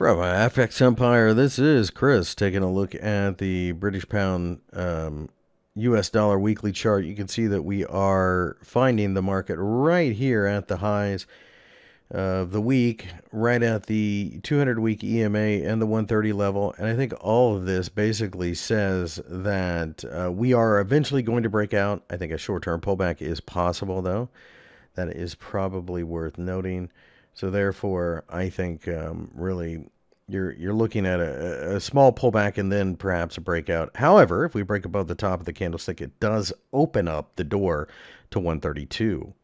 From FX Empire, this is Chris taking a look at the British pound um, US dollar weekly chart. You can see that we are finding the market right here at the highs of the week, right at the 200 week EMA and the 130 level. And I think all of this basically says that uh, we are eventually going to break out. I think a short term pullback is possible, though. That is probably worth noting. So therefore, I think um, really you're you're looking at a, a, small pullback and then perhaps a breakout. However, if we break above the top of the candlestick, it does open up the door to 132.